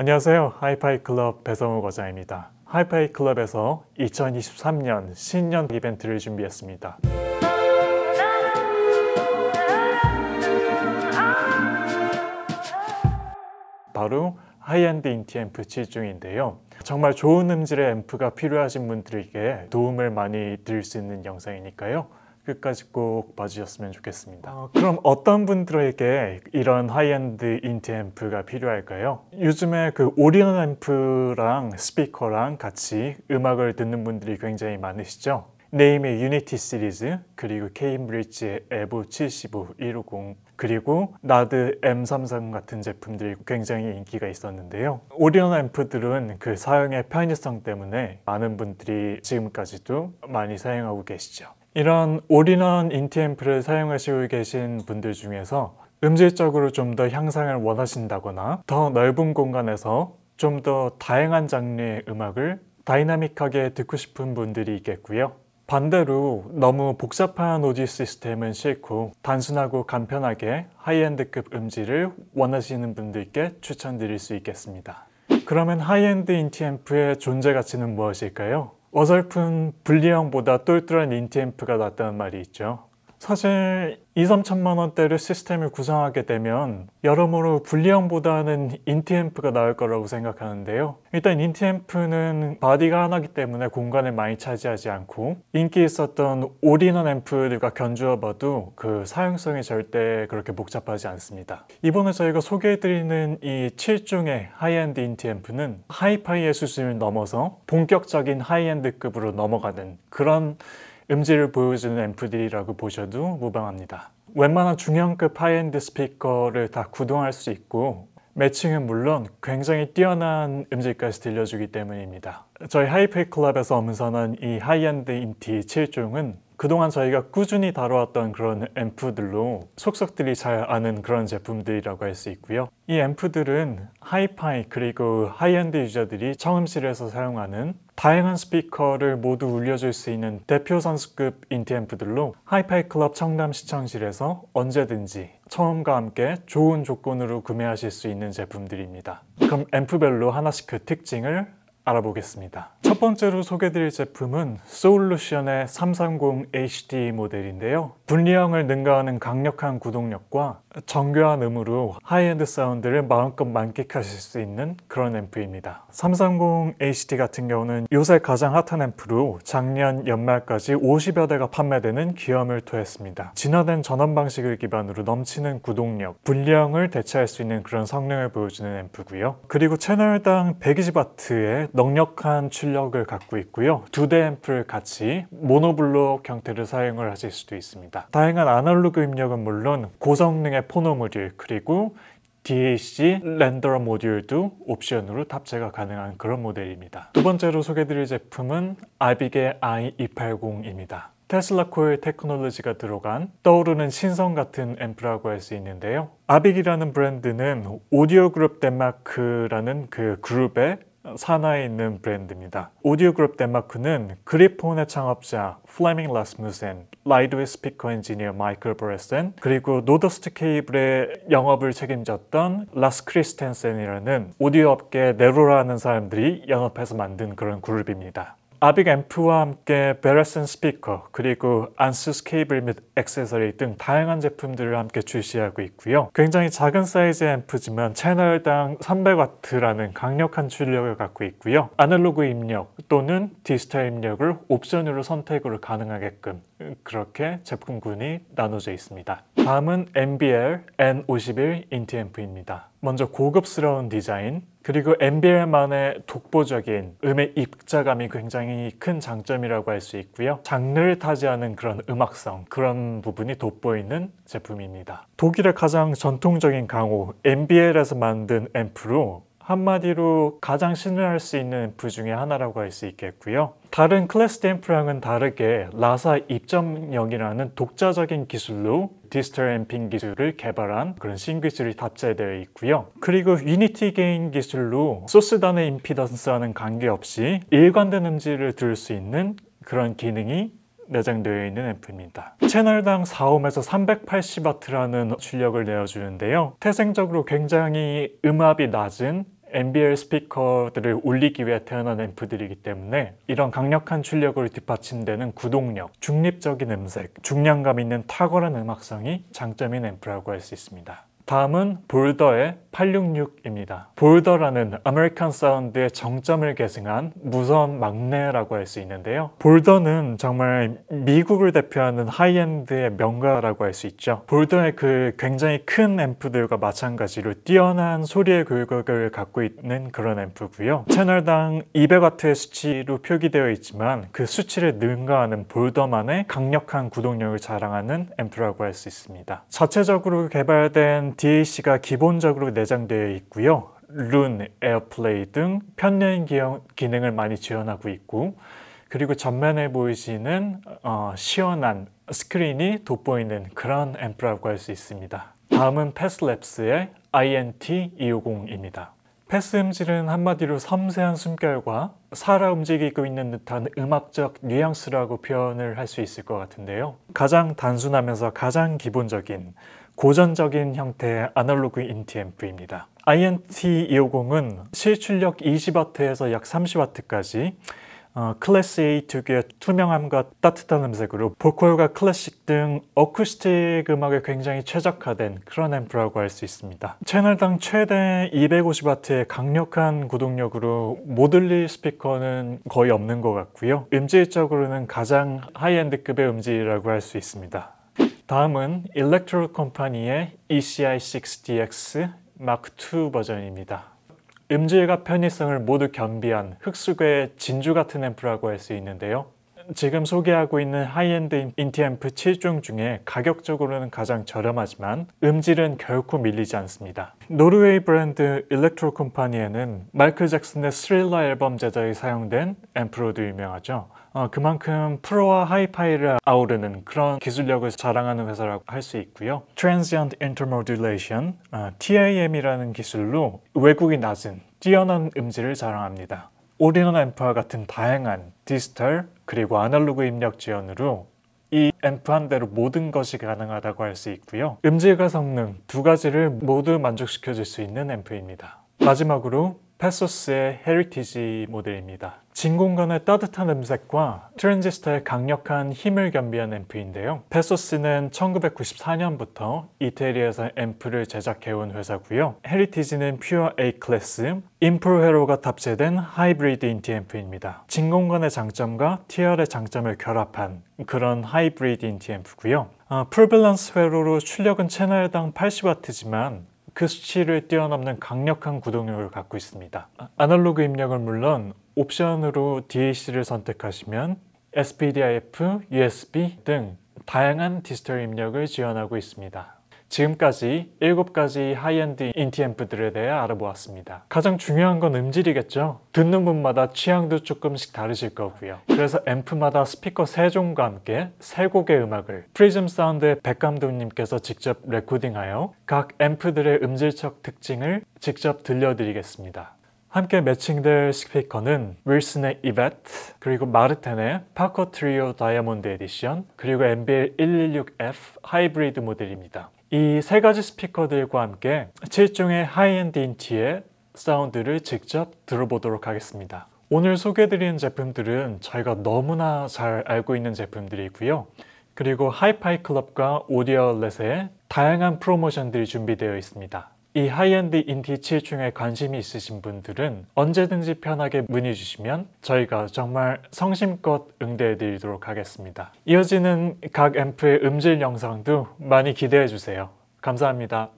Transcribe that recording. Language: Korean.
안녕하세요. 하이파이 클럽 배성우 과장입니다 하이파이 클럽에서 2023년 신년 이벤트를 준비했습니다. 바로 하이엔드 인티앰프 치중인데요. 정말 좋은 음질의 앰프가 필요하신 분들에게 도움을 많이 드릴 수 있는 영상이니까요. 끝까지 꼭 봐주셨으면 좋겠습니다. 어, 그럼 어떤 분들에게 이런 하이엔드 인티 앰프가 필요할까요? 요즘에 그 오리온 앰프랑 스피커랑 같이 음악을 듣는 분들이 굉장히 많으시죠? 네임의 유니티 시리즈, 그리고 케임브리지의 에보 75, 150, 그리고 나드 M33 같은 제품들이 굉장히 인기가 있었는데요. 오리온 앰프들은 그 사용의 편의성 때문에 많은 분들이 지금까지도 많이 사용하고 계시죠. 이런 올인원 인티앰프를 사용하시고 계신 분들 중에서 음질적으로 좀 더 향상을 원하신다거나 더 넓은 공간에서 좀 더 다양한 장르의 음악을 다이나믹하게 듣고 싶은 분들이 있겠고요. 반대로 너무 복잡한 오디 시스템은 싫고 단순하고 간편하게 하이엔드급 음질을 원하시는 분들께 추천드릴 수 있겠습니다. 그러면 하이엔드 인티앰프의 존재 가치는 무엇일까요? 어설픈 불리형보다 똘똘한 인챈프가 낫다는 말이 있죠. 사실 2, 3천만 원대를 시스템을 구성하게 되면 여러모로 불리형보다는 인티앰프가 나을 거라고 생각하는데요. 일단 인티앰프는 바디가 하나기 때문에 공간을 많이 차지하지 않고 인기 있었던 올인원 앰프들과 견주어 봐도 그 사용성이 절대 그렇게 복잡하지 않습니다. 이번에 저희가 소개해드리는 이 7종의 하이엔드 인티앰프는 하이파이의 수준을 넘어서 본격적인 하이엔드급으로 넘어가는 그런 음질을 보여주는 앰프들이라고 보셔도 무방합니다. 웬만한 중형급 하이엔드 스피커를 다 구동할 수 있고 매칭은 물론 굉장히 뛰어난 음질까지 들려주기 때문입니다. 저희 하이페이 클럽에서 엄선한 이 하이엔드 인티 7종은 그동안 저희가 꾸준히 다뤄왔던 그런 앰프들로 속속들이 잘 아는 그런 제품들이라고 할 수 있고요. 이 앰프들은 하이파이 그리고 하이엔드 유저들이 청음실에서 사용하는 다양한 스피커를 모두 울려줄 수 있는 대표 선수급 인티앰프들로 하이파이 클럽 청담 시청실에서 언제든지 처음과 함께 좋은 조건으로 구매하실 수 있는 제품들입니다. 그럼 앰프별로 하나씩 그 특징을 알아보겠습니다. 첫 번째로 소개드릴 제품은 소울루션의 330 HD 모델인데요. 분리형을 능가하는 강력한 구동력과 정교한 음으로 하이엔드 사운드를 마음껏 만끽하실 수 있는 그런 앰프입니다. 330 h d 같은 경우는 요새 가장 핫한 앰프로 작년 연말까지 50여 대가 판매되는 기염을 토했습니다. 진화된 전원 방식을 기반으로 넘치는 구동력, 불량을 대체할 수 있는 그런 성능을 보여주는 앰프고요. 그리고 채널당 120W의 넉넉한 출력을 갖고 있고요. 두 대 앰프를 같이 모노블록 형태를 사용을 하실 수도 있습니다. 다양한 아날로그 입력은 물론 고성능의 포너 모듈 그리고 DAC 렌더 모듈도 옵션으로 탑재가 가능한 그런 모델입니다. 두 번째로 소개드릴 제품은 아빅의 i280입니다. 테슬라 코일 테크놀로지가 들어간 떠오르는 신성 같은 앰프라고 할 수 있는데요. 아빅이라는 브랜드는 오디오 그룹 덴마크라는 그 그룹의 산하에 있는 브랜드입니다. 오디오 그룹 덴마크는 그리폰의 창업자 플레밍 라스무센, 라이드의 스피커 엔지니어 마이클 브레센, 그리고 노더스트 케이블의 영업을 책임졌던 라스 크리스텐센이라는 오디오 업계 네로라는 사람들이 연합해서 만든 그런 그룹입니다. 아빅 앰프와 함께 베라슨 스피커 그리고 안수스 케이블 및 액세서리 등 다양한 제품들을 함께 출시하고 있고요. 굉장히 작은 사이즈의 앰프지만 채널당 3 0 0와트라는 강력한 출력을 갖고 있고요. 아날로그 입력 또는 디지털 입력을 옵션으로 선택으로 가능하게끔 그렇게 제품군이 나눠져 있습니다. 다음은 MBL N51 인티앰프입니다. 먼저 고급스러운 디자인, 그리고 MBL만의 독보적인 음의 입자감이 굉장히 큰 장점이라고 할 수 있고요. 장르를 타지하는 그런 음악성, 그런 부분이 돋보이는 제품입니다. 독일의 가장 전통적인 강호, MBL에서 만든 앰프로 한마디로 가장 신뢰할 수 있는 부 중에 하나라고 할 수 있겠고요. 다른 클래스 댐프랑은 다르게 라사 입점력이라는 독자적인 기술로 디지털 앰핑 기술을 개발한 그런 신기술이 탑재되어 있고요. 그리고 유니티 게인 기술로 소스 단의 임피던스와는 관계없이 일관된 음질을 들을 수 있는 그런 기능이 내장되어 있는 앰프입니다. 채널당 4옴에서 380W라는 출력을 내어주는데요. 태생적으로 굉장히 음압이 낮은 MBL 스피커들을 울리기 위해 태어난 앰프들이기 때문에 이런 강력한 출력을 뒷받침되는 구동력, 중립적인 음색, 중량감 있는 탁월한 음악성이 장점인 앰프라고 할 수 있습니다. 다음은 볼더의 866입니다. 볼더라는 아메리칸 사운드의 정점을 계승한 무서운 막내라고 할 수 있는데요. 볼더는 정말 미국을 대표하는 하이엔드의 명가라고 할 수 있죠. 볼더의 그 굉장히 큰 앰프들과 마찬가지로 뛰어난 소리의 굴곡을 갖고 있는 그런 앰프고요. 채널당 200W의 수치로 표기되어 있지만 그 수치를 능가하는 볼더만의 강력한 구동력을 자랑하는 앰프라고 할 수 있습니다. 자체적으로 개발된 DAC가 기본적으로 내장되어 있고요. 룬, 에어플레이 등 편리한 기능을 많이 지원하고 있고 그리고 전면에 보이시는 어, 시원한 스크린이 돋보이는 그런 앰프라고 할 수 있습니다. 다음은 패스랩스의 INT250입니다. 패스 음질은 한마디로 섬세한 숨결과 살아 움직이고 있는 듯한 음악적 뉘앙스라고 표현을 할 수 있을 것 같은데요. 가장 단순하면서 가장 기본적인 고전적인 형태의 아날로그 인티 앰프입니다. INT250은 실출력 20W에서 약 30W까지 어, 클래스 A 특유의 투명함과 따뜻한 음색으로 보컬과 클래식 등 어쿠스틱 음악에 굉장히 최적화된 그런 앰프라고 할 수 있습니다. 채널당 최대 250W의 강력한 구동력으로 모듈리 스피커는 거의 없는 것 같고요. 음질적으로는 가장 하이엔드급의 음질이라고 할 수 있습니다. 다음은 일렉트로 컴파니의 ECI6DX Mark II 버전입니다. 음질과 편의성을 모두 겸비한 흑수괴의 진주 같은 앰프라고 할 수 있는데요. 지금 소개하고 있는 하이엔드 인티앰프 7종 중에 가격적으로는 가장 저렴하지만 음질은 결코 밀리지 않습니다. 노르웨이 브랜드 일렉트로 컴파니에는 마이클 잭슨의 스릴러 앨범 제작에 사용된 앰프로도 유명하죠. 어, 그만큼 프로와 하이파이를 아우르는 그런 기술력을 자랑하는 회사라고 할 수 있고요. Transient Intermodulation, 어, TIM이라는 기술로 외국이 낮은 뛰어난 음질을 자랑합니다. 올인원 앰프와 같은 다양한 디지털 그리고 아날로그 입력 지원으로 이 앰프 한 대로 모든 것이 가능하다고 할 수 있고요 음질과 성능 두 가지를 모두 만족시켜 줄 수 있는 앰프입니다 마지막으로 패소스의 헤리티지 모델입니다. 진공관의 따뜻한 음색과 트랜지스터의 강력한 힘을 겸비한 앰프인데요. 페소스는 1994년부터 이태리에서 앰프를 제작해온 회사고요. 헤리티지는 퓨어 A 클래스, 인프로헤로가 탑재된 하이브리드 인티 앰프입니다. 진공관의 장점과 TR의 장점을 결합한 그런 하이브리드 인티 앰프고요. 아, 풀밸런스 회로로 출력은 채널당 80W지만 그 수치를 뛰어넘는 강력한 구동력을 갖고 있습니다. 아날로그 입력은 물론 옵션으로 DAC를 선택하시면 SPDIF, USB 등 다양한 디지털 입력을 지원하고 있습니다. 지금까지 7가지 하이엔드 인티앰프들에 대해 알아보았습니다. 가장 중요한 건 음질이겠죠? 듣는 분마다 취향도 조금씩 다르실 거고요. 그래서 앰프마다 스피커 3종과 함께 3곡의 음악을 프리즘 사운드의 백감독님께서 직접 레코딩하여 각 앰프들의 음질적 특징을 직접 들려드리겠습니다. 함께 매칭될 스피커는 윌슨의 이벳, 그리고 마르텐의 파커 트리오 다이아몬드 에디션, 그리고 MBL 116F 하이브리드 모델입니다. 이세 가지 스피커들과 함께 7종의 하이엔드인 티의 사운드를 직접 들어보도록 하겠습니다. 오늘 소개해드리는 제품들은 저희가 너무나 잘 알고 있는 제품들이고요. 그리고 하이파이 클럽과 오디오렛의 다양한 프로모션들이 준비되어 있습니다. 이 하이엔드 인티치 중에 관심이 있으신 분들은 언제든지 편하게 문의 주시면 저희가 정말 성심껏 응대해 드리도록 하겠습니다. 이어지는 각 앰프의 음질 영상도 많이 기대해 주세요. 감사합니다.